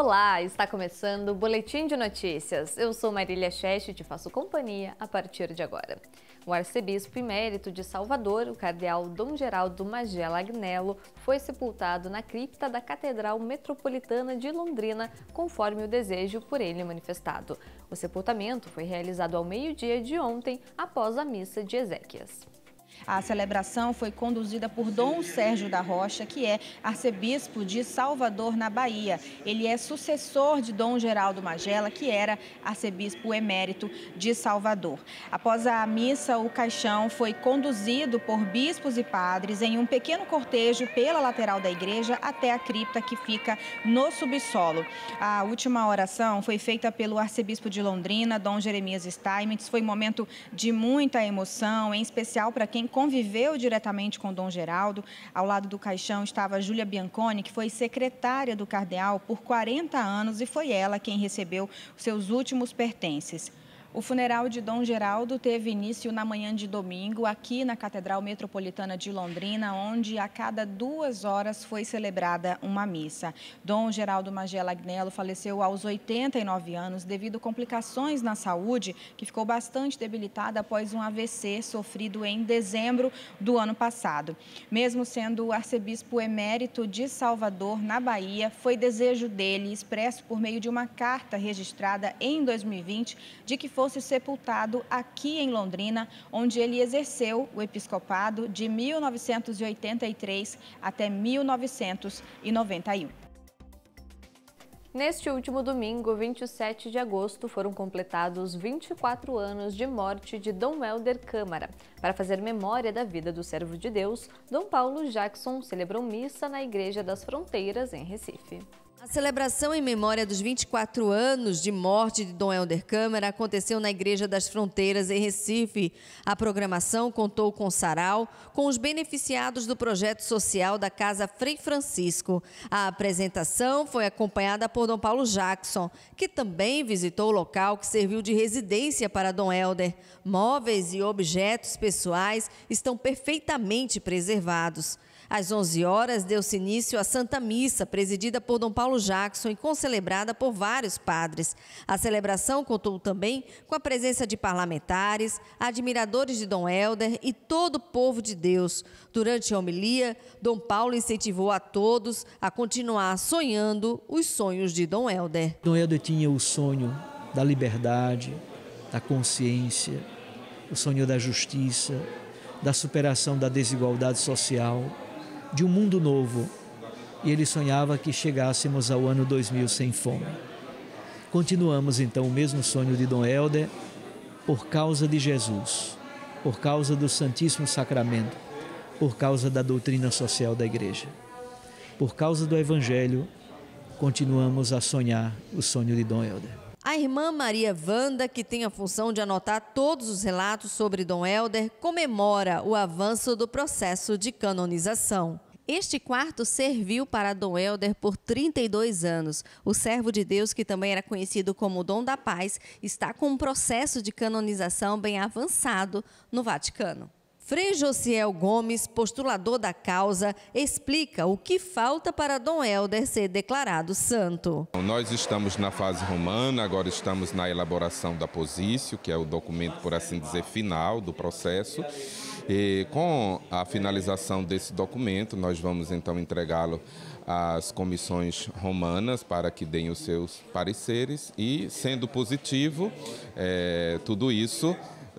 Olá, está começando o Boletim de Notícias. Eu sou Marília Cheste e te faço companhia a partir de agora. O arcebispo emérito de Salvador, o cardeal Dom Geraldo Magela Agnello, foi sepultado na cripta da Catedral Metropolitana de Londrina, conforme o desejo por ele manifestado. O sepultamento foi realizado ao meio-dia de ontem, após a missa de Ezequias. A celebração foi conduzida por Dom Sérgio da Rocha, que é arcebispo de Salvador, na Bahia. Ele é sucessor de Dom Geraldo Magela, que era arcebispo emérito de Salvador. Após a missa, o caixão foi conduzido por bispos e padres em um pequeno cortejo pela lateral da igreja até a cripta que fica no subsolo. A última oração foi feita pelo arcebispo de Londrina, Dom Jeremias Steinmetz. Foi um momento de muita emoção, em especial para quem conviveu diretamente com Dom Geraldo. Ao lado do caixão estava Júlia Bianconi, que foi secretária do cardeal por 40 anos e foi ela quem recebeu seus últimos pertences. O funeral de Dom Geraldo teve início na manhã de domingo, aqui na Catedral Metropolitana de Londrina, onde a cada duas horas foi celebrada uma missa. Dom Geraldo Magela Agnello faleceu aos 89 anos devido a complicações na saúde, que ficou bastante debilitada após um AVC sofrido em dezembro do ano passado. Mesmo sendo arcebispo emérito de Salvador, na Bahia, foi desejo dele, expresso por meio de uma carta registrada em 2020, de que fosse sepultado aqui em Londrina, onde ele exerceu o episcopado de 1983 até 1991. Neste último domingo, 27 de agosto, foram completados 24 anos de morte de Dom Helder Câmara. Para fazer memória da vida do servo de Deus, Dom Paulo Jackson celebrou missa na Igreja das Fronteiras, em Recife. A celebração em memória dos 24 anos de morte de Dom Helder Câmara aconteceu na Igreja das Fronteiras, em Recife. A programação contou com sarau, com os beneficiados do projeto social da Casa Frei Francisco. A apresentação foi acompanhada por Dom Paulo Jackson, que também visitou o local que serviu de residência para Dom Helder. Móveis e objetos pessoais estão perfeitamente preservados. Às 11 horas, deu-se início à Santa Missa, presidida por Dom Paulo Jackson e concelebrada por vários padres. A celebração contou também com a presença de parlamentares, admiradores de Dom Helder e todo o povo de Deus. Durante a homilia, Dom Paulo incentivou a todos a continuar sonhando os sonhos de Dom Helder. Dom Helder tinha o sonho da liberdade, da consciência, o sonho da justiça, da superação da desigualdade social, de um mundo novo. E ele sonhava que chegássemos ao ano 2000 sem fome. Continuamos então o mesmo sonho de Dom Helder por causa de Jesus, por causa do Santíssimo Sacramento, por causa da doutrina social da Igreja. Por causa do Evangelho, continuamos a sonhar o sonho de Dom Helder. A irmã Maria Vanda, que tem a função de anotar todos os relatos sobre Dom Helder, comemora o avanço do processo de canonização. Este quarto serviu para Dom Helder por 32 anos. O servo de Deus, que também era conhecido como Dom da Paz, está com um processo de canonização bem avançado no Vaticano. Frei Josiel Gomes, postulador da causa, explica o que falta para Dom Helder ser declarado santo. Nós estamos na fase romana, agora estamos na elaboração da posício, que é o documento, por assim dizer, final do processo. E com a finalização desse documento, nós vamos então entregá-lo às comissões romanas para que deem os seus pareceres e, sendo positivo, é, tudo isso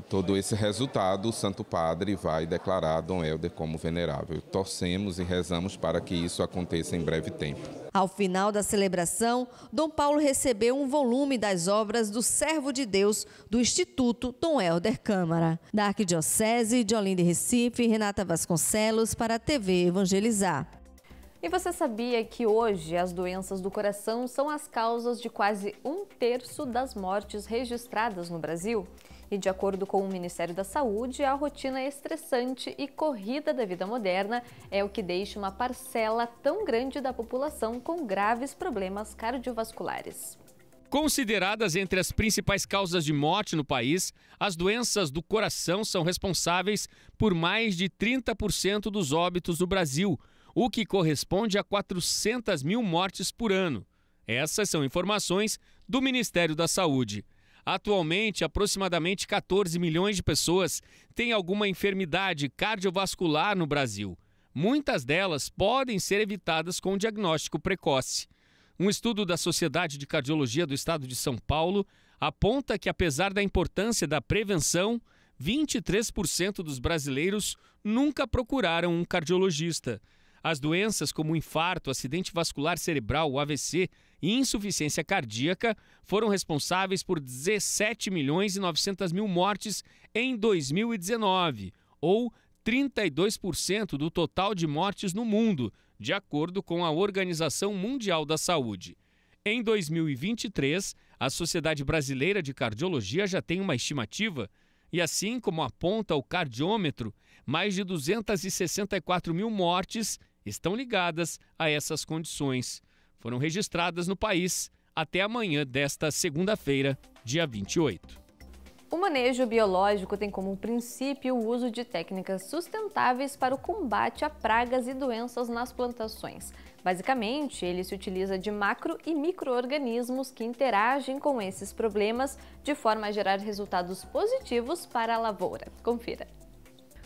todo esse resultado, o Santo Padre vai declarar Dom Helder como venerável. Torcemos e rezamos para que isso aconteça em breve tempo. Ao final da celebração, Dom Paulo recebeu um volume das obras do Servo de Deus do Instituto Dom Helder Câmara. Da Arquidiocese de Olinda e Recife, Renata Vasconcelos para a TV Evangelizar. E você sabia que hoje as doenças do coração são as causas de quase um terço das mortes registradas no Brasil? E de acordo com o Ministério da Saúde, a rotina é estressante e corrida da vida moderna é o que deixa uma parcela tão grande da população com graves problemas cardiovasculares. Consideradas entre as principais causas de morte no país, as doenças do coração são responsáveis por mais de 30% dos óbitos no Brasil, o que corresponde a 400 mil mortes por ano. Essas são informações do Ministério da Saúde. Atualmente, aproximadamente 14 milhões de pessoas têm alguma enfermidade cardiovascular no Brasil. Muitas delas podem ser evitadas com diagnóstico precoce. Um estudo da Sociedade de Cardiologia do Estado de São Paulo aponta que, apesar da importância da prevenção, 23% dos brasileiros nunca procuraram um cardiologista. As doenças como infarto, acidente vascular cerebral, AVC e insuficiência cardíaca foram responsáveis por 17 milhões e 900 mil mortes em 2019, ou 32% do total de mortes no mundo, de acordo com a Organização Mundial da Saúde. Em 2023, a Sociedade Brasileira de Cardiologia já tem uma estimativa, e assim como aponta o cardiômetro, mais de 264 mil mortes estão ligadas a essas condições. Foram registradas no país até amanhã desta segunda-feira, dia 28. O manejo biológico tem como princípio o uso de técnicas sustentáveis para o combate a pragas e doenças nas plantações. Basicamente, ele se utiliza de macro e microorganismos que interagem com esses problemas de forma a gerar resultados positivos para a lavoura. Confira.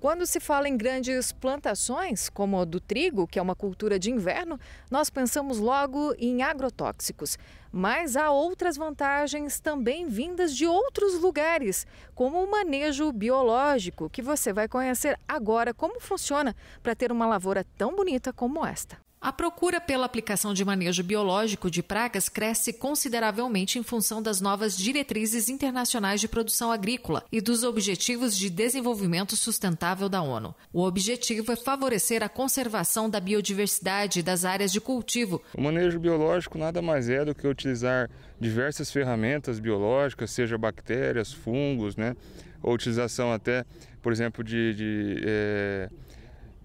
Quando se fala em grandes plantações, como a do trigo, que é uma cultura de inverno, nós pensamos logo em agrotóxicos. Mas há outras vantagens também vindas de outros lugares, como o manejo biológico, que você vai conhecer agora como funciona para ter uma lavoura tão bonita como esta. A procura pela aplicação de manejo biológico de pragas cresce consideravelmente em função das novas diretrizes internacionais de produção agrícola e dos Objetivos de Desenvolvimento Sustentável da ONU. O objetivo é favorecer a conservação da biodiversidade e das áreas de cultivo. O manejo biológico nada mais é do que utilizar diversas ferramentas biológicas, seja bactérias, fungos, né? ou utilização até, por exemplo, de, de é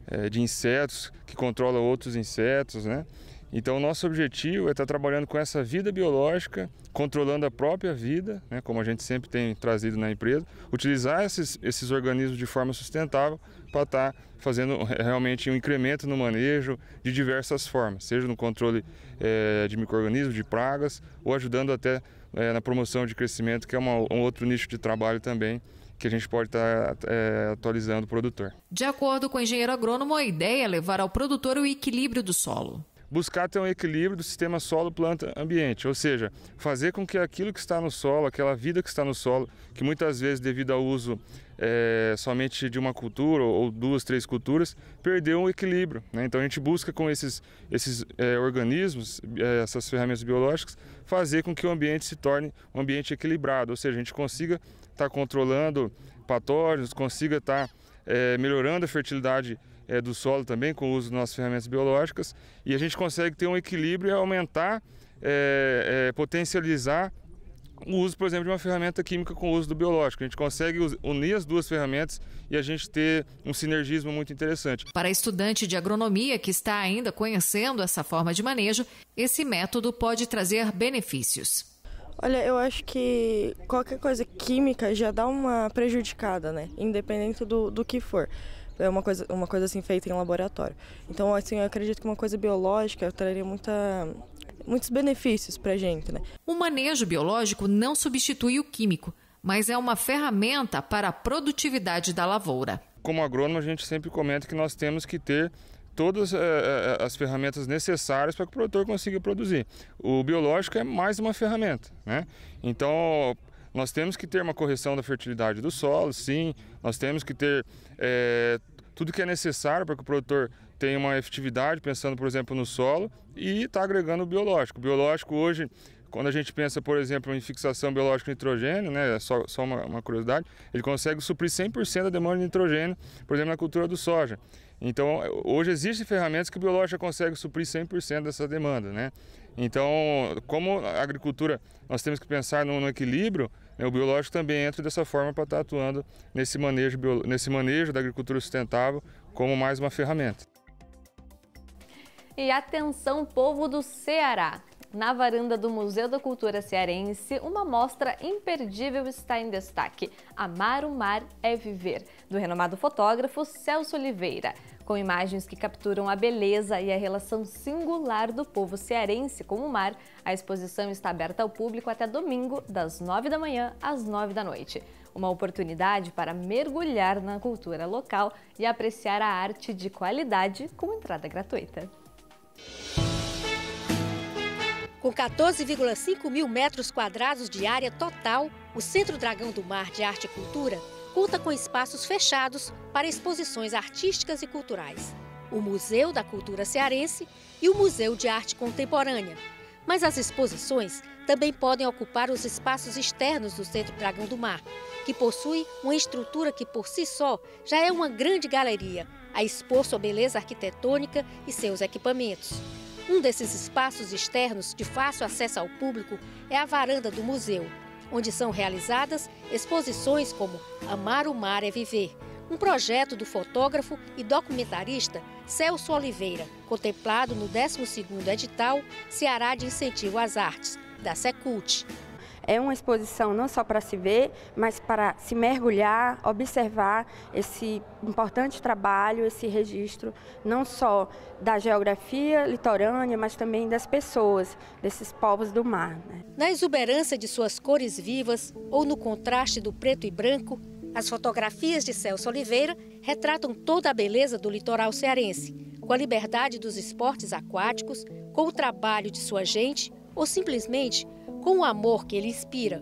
é, de insetos, que controla outros insetos, né? Então, nosso objetivo é estar tá trabalhando com essa vida biológica, controlando a própria vida, né, como a gente sempre tem trazido na empresa, utilizar esses, esses organismos de forma sustentável para estar tá fazendo eh, realmente um incremento no manejo de diversas formas, seja no controle é, de micro-organismos, de pragas, ou ajudando até é, na promoção de crescimento, que é uma, um outro nicho de trabalho também que a gente pode estar tá, é, atualizando o produtor. De acordo com o engenheiro agrônomo, a ideia é levar ao produtor o equilíbrio do solo buscar ter um equilíbrio do sistema solo-planta-ambiente, ou seja, fazer com que aquilo que está no solo, aquela vida que está no solo, que muitas vezes devido ao uso é, somente de uma cultura ou duas, três culturas, perdeu o equilíbrio. Né? Então a gente busca com esses, esses é, organismos, é, essas ferramentas biológicas, fazer com que o ambiente se torne um ambiente equilibrado, ou seja, a gente consiga estar tá controlando patógenos, consiga estar tá, é, melhorando a fertilidade é, do solo também com o uso das nossas ferramentas biológicas e a gente consegue ter um equilíbrio e aumentar, é, potencializar o uso, por exemplo, de uma ferramenta química com o uso do biológico. A gente consegue unir as duas ferramentas e a gente ter um sinergismo muito interessante. Para estudante de agronomia que está ainda conhecendo essa forma de manejo, esse método pode trazer benefícios. Olha, eu acho que qualquer coisa química já dá uma prejudicada, né? Independente do, do que for é uma coisa, uma coisa assim feita em laboratório. Então, assim, eu acredito que uma coisa biológica traria muita muitos benefícios para a gente. Né? O manejo biológico não substitui o químico, mas é uma ferramenta para a produtividade da lavoura. Como agrônomo, a gente sempre comenta que nós temos que ter todas eh, eh, as ferramentas necessárias para que o produtor consiga produzir. O biológico é mais uma ferramenta, né? Então, nós temos que ter uma correção da fertilidade do solo, sim, nós temos que ter é, tudo que é necessário para que o produtor tenha uma efetividade, pensando, por exemplo, no solo e está agregando o biológico. O biológico hoje quando a gente pensa, por exemplo, em fixação biológica de nitrogênio, né, é só, só uma, uma, curiosidade, ele consegue suprir 100% da demanda de nitrogênio, por exemplo, na cultura do soja. Então, hoje existem ferramentas que o biológico consegue suprir 100% dessa demanda, né? Então, como a agricultura, nós temos que pensar no, no equilíbrio, é, o biológico também entra dessa forma para estar tá atuando nesse manejo, nesse manejo da agricultura sustentável como mais uma ferramenta. E atenção, povo do Ceará! Na varanda do Museu da Cultura Cearense, uma mostra imperdível está em destaque. Amar o mar é viver, do renomado fotógrafo Celso Oliveira com imagens que capturam a beleza e a relação singular do povo cearense com o mar. A exposição está aberta ao público até domingo, das 9 da manhã às 9 da noite. Uma oportunidade para mergulhar na cultura local e apreciar a arte de qualidade com entrada gratuita. Com 14,5 mil metros quadrados de área total, o Centro Dragão do Mar de Arte e Cultura conta com espaços fechados para exposições artísticas e culturais. O Museu da Cultura Cearense e o Museu de Arte Contemporânea. Mas as exposições também podem ocupar os espaços externos do Centro Dragão do Mar, que possui uma estrutura que por si só já é uma grande galeria, a expor sua beleza arquitetônica e seus equipamentos. Um desses espaços externos de fácil acesso ao público é a varanda do museu, onde são realizadas exposições como Amar o Mar é Viver, um projeto do fotógrafo e documentarista Celso Oliveira, contemplado no 12º edital Ceará de Incentivo às Artes, da Secult. É uma exposição não só para se ver, mas para se mergulhar, observar esse importante trabalho, esse registro, não só da geografia litorânea, mas também das pessoas, desses povos do mar. Né? Na exuberância de suas cores vivas ou no contraste do preto e branco, as fotografias de Celso Oliveira retratam toda a beleza do litoral cearense, com a liberdade dos esportes aquáticos, com o trabalho de sua gente ou simplesmente com o amor que ele inspira.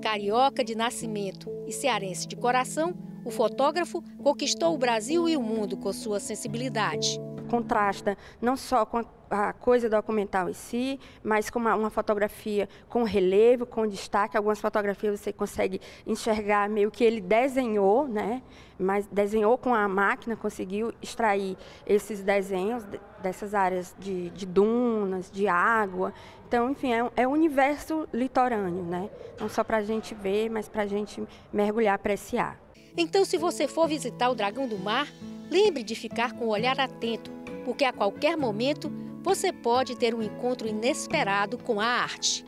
Carioca de nascimento e cearense de coração, o fotógrafo conquistou o Brasil e o mundo com sua sensibilidade. Contrasta não só com a a coisa documental em si, mas com uma, uma, fotografia com relevo, com destaque. Algumas fotografias você consegue enxergar meio que ele desenhou, né? Mas desenhou com a máquina, conseguiu extrair esses desenhos dessas áreas de, de dunas, de água. Então, enfim, é, um, é um universo litorâneo, né? Não só para a gente ver, mas para a gente mergulhar, apreciar. Então, se você for visitar o Dragão do Mar, lembre de ficar com o olhar atento, porque a qualquer momento você pode ter um encontro inesperado com a arte.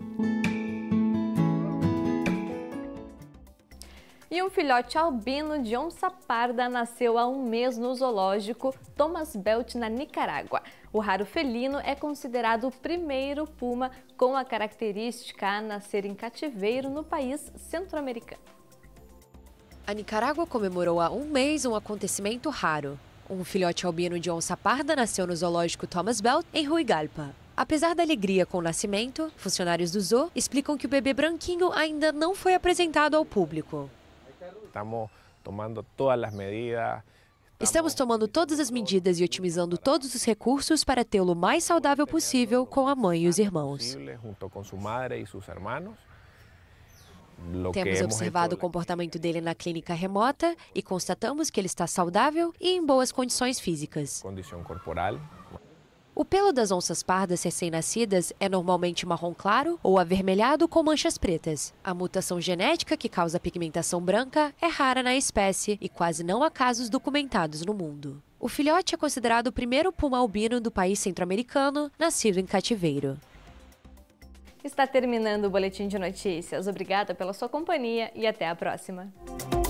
E um filhote albino de onça parda nasceu há um mês no zoológico Thomas Belt, na Nicarágua. O raro felino é considerado o primeiro puma com a característica a nascer em cativeiro no país centro-americano. A Nicarágua comemorou há um mês um acontecimento raro. Um filhote albino de onça parda nasceu no zoológico Thomas Bell, em Ruigalpa. Apesar da alegria com o nascimento, funcionários do zoo explicam que o bebê branquinho ainda não foi apresentado ao público. Estamos tomando todas as medidas. Estamos tomando todas as medidas e otimizando todos os recursos para tê-lo o mais saudável possível com a mãe e os irmãos. Junto com sua madre e seus irmãos. Temos observado o né? comportamento dele na clínica remota e constatamos que ele está saudável e em boas condições físicas. Condição corporal. O pelo das onças pardas recém-nascidas é normalmente marrom claro ou avermelhado com manchas pretas. A mutação genética que causa a pigmentação branca é rara na espécie e quase não há casos documentados no mundo. O filhote é considerado o primeiro puma albino do país centro-americano, nascido em cativeiro. Está terminando o Boletim de Notícias. Obrigada pela sua companhia e até a próxima.